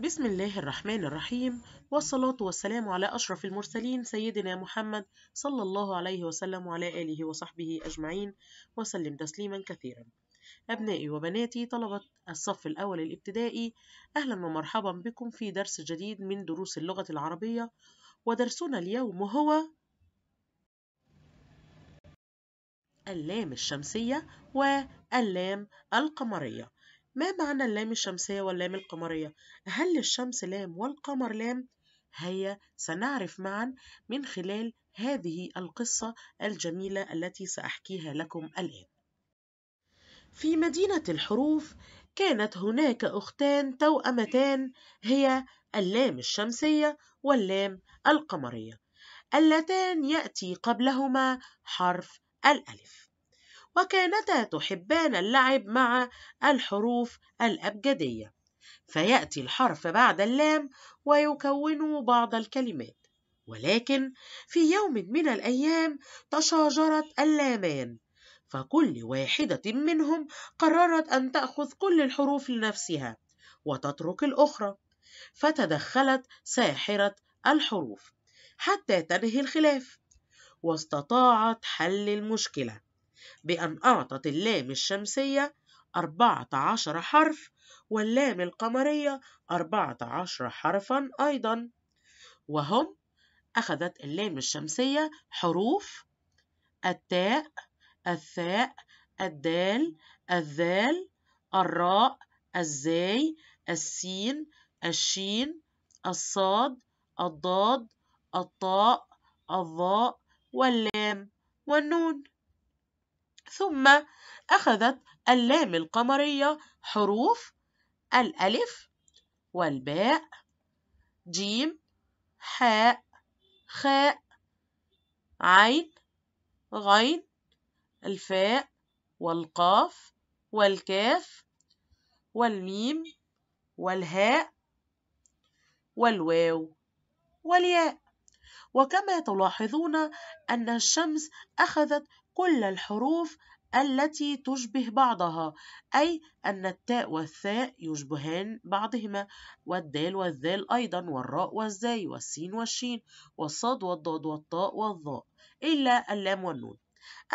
بسم الله الرحمن الرحيم والصلاة والسلام على أشرف المرسلين سيدنا محمد صلى الله عليه وسلم وعلى آله وصحبه أجمعين وسلم تسليما كثيرا أبنائي وبناتي طلبة الصف الأول الابتدائي أهلا ومرحبا بكم في درس جديد من دروس اللغة العربية ودرسنا اليوم هو اللام الشمسية واللام القمرية ما معنى اللام الشمسية واللام القمرية؟ هل الشمس لام والقمر لام؟ هيا سنعرف معا من خلال هذه القصة الجميلة التي سأحكيها لكم الآن. في مدينة الحروف كانت هناك أختان توأمتان هي اللام الشمسية واللام القمرية اللتان يأتي قبلهما حرف الألف وكانتا تحبان اللعب مع الحروف الأبجدية فيأتي الحرف بعد اللام ويكون بعض الكلمات ولكن في يوم من الأيام تشاجرت اللامان فكل واحدة منهم قررت أن تأخذ كل الحروف لنفسها وتترك الأخرى فتدخلت ساحرة الحروف حتى تنهي الخلاف واستطاعت حل المشكله بأن أعطت اللام الشمسية أربعة عشر حرف واللام القمرية أربعة عشر حرفا أيضا وهم أخذت اللام الشمسية حروف التاء الثاء الدال الذال الراء الزاي السين الشين الصاد الضاد الطاء الظاء واللام والنون ثم أخذت اللام القمرية حروف الألف والباء جيم حاء خاء عين غين الفاء والقاف والكاف والميم والهاء والواو والياء وكما تلاحظون أن الشمس أخذت كل الحروف التي تشبه بعضها أي أن التاء والثاء يشبهان بعضهما والدال والذال أيضا والراء والزاي والسين والشين والصاد والضاد والطاء والظاء إلا اللام والنون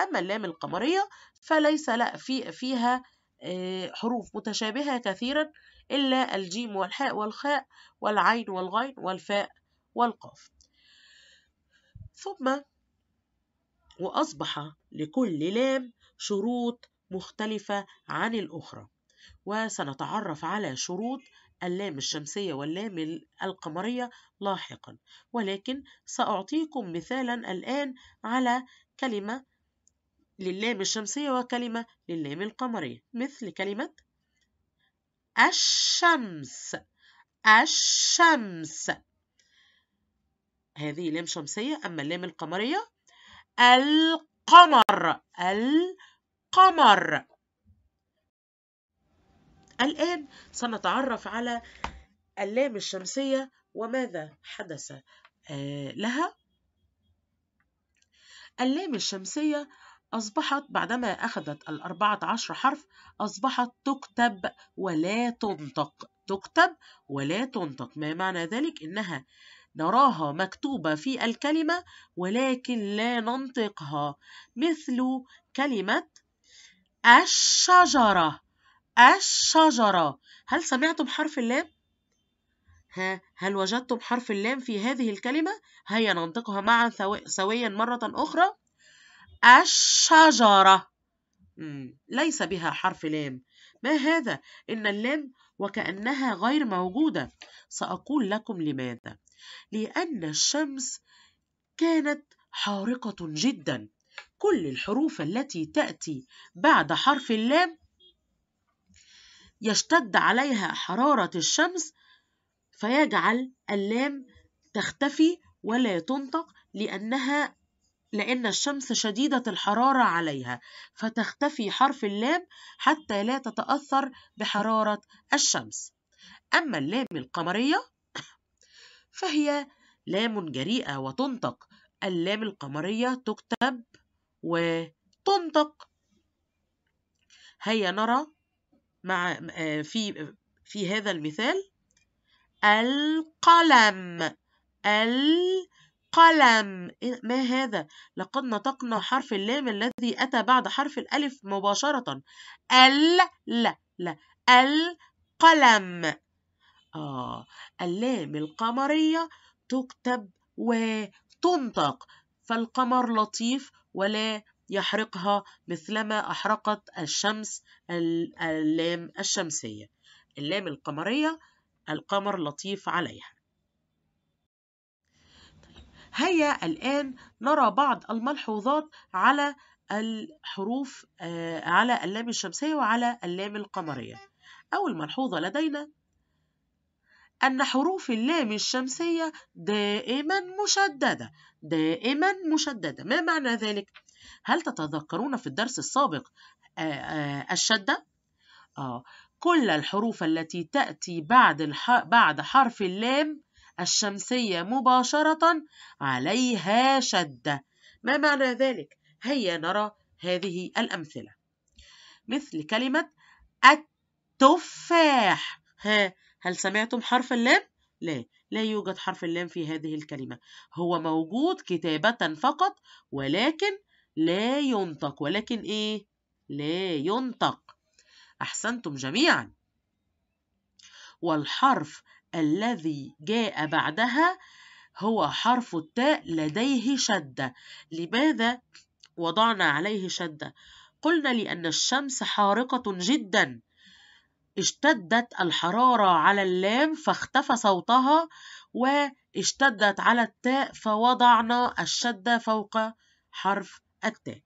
أما اللام القمرية فليس لا في فيها آه، حروف متشابهة كثيرا إلا الجيم والحاء والخاء والعين والغين والفاء والقاف ثم وأصبح لكل لام شروط مختلفة عن الأخرى وسنتعرف على شروط اللام الشمسية واللام القمرية لاحقا ولكن سأعطيكم مثالا الآن على كلمة للام الشمسية وكلمة للام القمرية مثل كلمة الشمس الشمس هذه لام شمسية أما اللام القمرية القمر القمر الآن سنتعرف على اللام الشمسية وماذا حدث آه، لها اللام الشمسية أصبحت بعدما أخذت الأربعة عشر حرف أصبحت تكتب ولا تنطق تكتب ولا تنطق ما معنى ذلك إنها نراها مكتوبة في الكلمة ولكن لا ننطقها مثل كلمة الشجرة الشجرة هل سمعتم حرف اللام؟ ها هل وجدتم حرف اللام في هذه الكلمة؟ هيا ننطقها معا سويا مرة أخرى الشجرة ليس بها حرف لام ما هذا إن اللام وكأنها غير موجودة سأقول لكم لماذا لأن الشمس كانت حارقة جدا كل الحروف التي تأتي بعد حرف اللام يشتد عليها حرارة الشمس فيجعل اللام تختفي ولا تنطق لأنها لأن الشمس شديدة الحرارة عليها فتختفي حرف اللام حتى لا تتأثر بحرارة الشمس أما اللام القمرية فهي لام جريئة وتنطق اللام القمرية تكتب وتنطق هيا نرى مع آه، في في هذا المثال القلم القلم ما هذا لقد نطقنا حرف اللام الذي أتى بعد حرف الألف مباشرة ال لا لا القلم آه اللام القمرية تكتب وتنطق فالقمر لطيف ولا يحرقها مثلما أحرقت الشمس اللام الشمسية اللام القمرية القمر لطيف عليها هيا الآن نرى بعض الملحوظات على الحروف آه، على اللام الشمسية وعلى اللام القمرية أول ملحوظة لدينا أن حروف اللام الشمسية دائما مشددة دائما مشددة ما معنى ذلك؟ هل تتذكرون في الدرس السابق آه، آه، الشدة؟ آه كل الحروف التي تأتي بعد, الح... بعد حرف اللام الشمسية مباشرة عليها شدة ما معنى ذلك؟ هيا نرى هذه الأمثلة مثل كلمة التفاح ها هل سمعتم حرف اللام؟ لا لا يوجد حرف اللام في هذه الكلمة هو موجود كتابة فقط ولكن لا ينطق ولكن إيه؟ لا ينطق أحسنتم جميعا والحرف الذي جاء بعدها هو حرف التاء لديه شدة لماذا وضعنا عليه شدة؟ قلنا لأن الشمس حارقة جدا اشتدت الحرارة على اللام فاختفى صوتها واشتدت على التاء فوضعنا الشدة فوق حرف التاء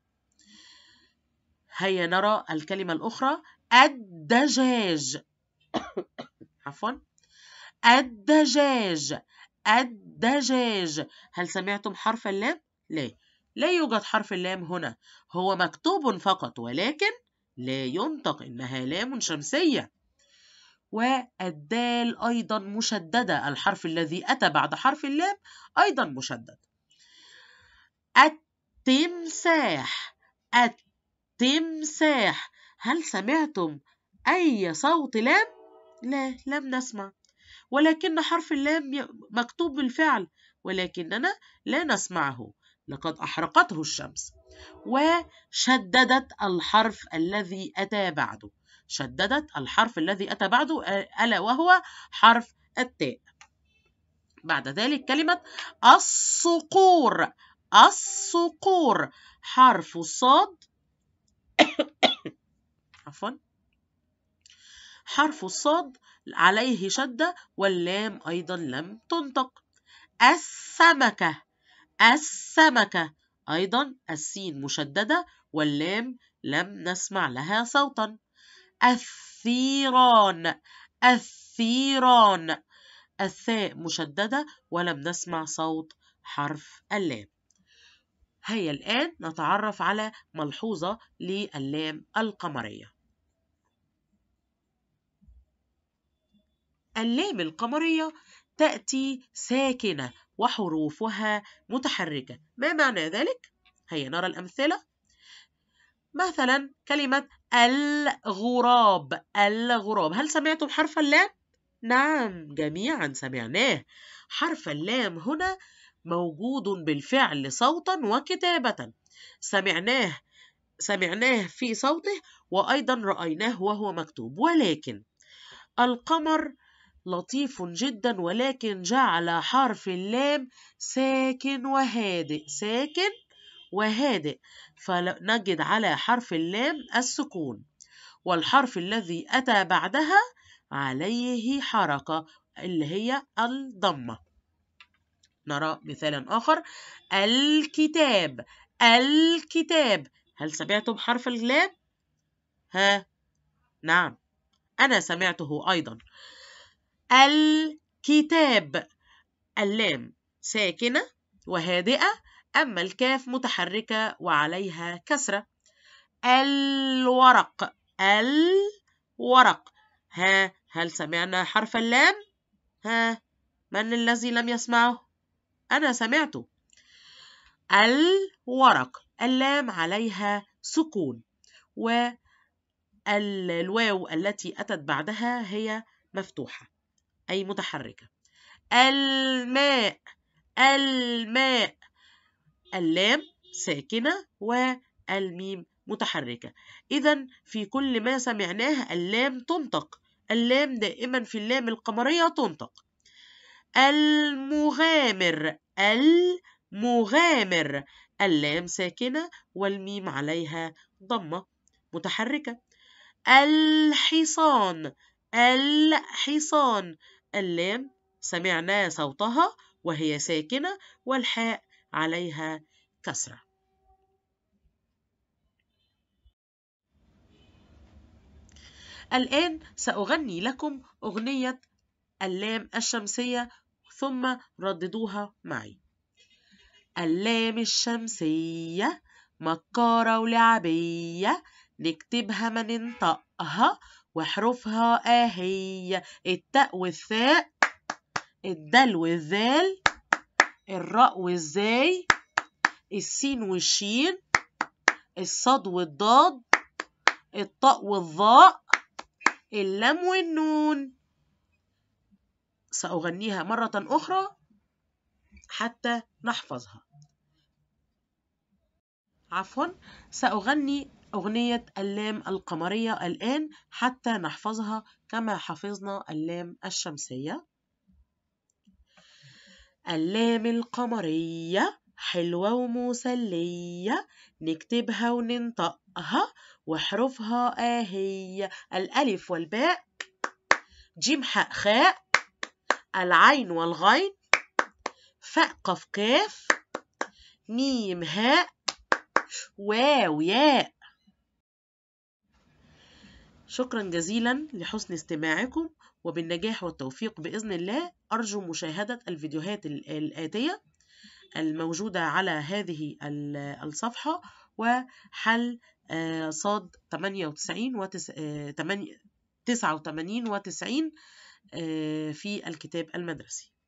هيا نرى الكلمة الأخرى الدجاج عفوا الدجاج الدجاج هل سمعتم حرف اللام؟ لا لا يوجد حرف اللام هنا هو مكتوب فقط ولكن لا ينطق إنها لام شمسية والدال أيضا مشددة الحرف الذي أتى بعد حرف اللام أيضا مشدد التمساح التمساح هل سمعتم أي صوت لام؟ لا لم نسمع ولكن حرف اللام مكتوب بالفعل ولكننا لا نسمعه لقد أحرقته الشمس وشددت الحرف الذي أتى بعده شددت الحرف الذي أتى بعده ألا وهو حرف التاء بعد ذلك كلمة الصقور الصقور حرف الصاد عفوا حرف الصاد عليه شدة واللام أيضا لم تنطق السمكة السمكة أيضا السين مشددة واللام لم نسمع لها صوتا الثيران الثيران الثاء مشددة ولم نسمع صوت حرف اللام هيا الآن نتعرف على ملحوظة للام القمرية اللام القمرية تأتي ساكنة وحروفها متحركة ما معنى ذلك؟ هيا نرى الأمثلة مثلا كلمة الغراب الغراب هل سمعتم حرف اللام؟ نعم جميعا سمعناه حرف اللام هنا موجود بالفعل صوتا وكتابة سمعناه سمعناه في صوته وأيضا رأيناه وهو مكتوب ولكن القمر لطيف جدا ولكن جعل حرف اللام ساكن وهادئ ساكن وهادئ فنجد على حرف اللام السكون والحرف الذي أتى بعدها عليه حركة اللي هي الضمة نرى مثالا آخر الكتاب الكتاب هل سمعتم حرف اللام؟ ها نعم أنا سمعته أيضا الكتاب اللام ساكنة وهادئة أما الكاف متحركة وعليها كسرة الورق الورق ها هل سمعنا حرف اللام؟ ها من الذي لم يسمعه؟ أنا سمعته الورق اللام عليها سكون والواو التي أتت بعدها هي مفتوحة أي متحركة الماء الماء اللام ساكنة والميم متحركة إذا في كل ما سمعناه اللام تنطق اللام دائما في اللام القمرية تنطق المغامر المغامر اللام ساكنة والميم عليها ضمة متحركة الحصان الحصان اللام سمعنا صوتها وهي ساكنة والحاء عليها كسرة الآن سأغني لكم أغنية اللام الشمسية ثم رددوها معي اللام الشمسية مكارة ولعبية نكتبها ما ننطقها وحروفها آهية التاء والثاء الدال والذال الراء والزاي السين والشين الصاد والضاد الطاء والظاء اللام والنون سأغنيها مرة أخرى حتى نحفظها عفوا سأغني أغنية اللام القمرية الآن حتى نحفظها كما حفظنا اللام الشمسية اللام القمرية حلوة ومسلية نكتبها وننطقها وحروفها آهية الألف والباء جيم حاء خاء العين والغين فاء قف كاف ميم هاء واو ياء شكرا جزيلا لحسن استماعكم وبالنجاح والتوفيق بإذن الله أرجو مشاهدة الفيديوهات الآتية الموجودة على هذه الصفحة وحل آه، صاد 98 و 89 و 90 في الكتاب المدرسي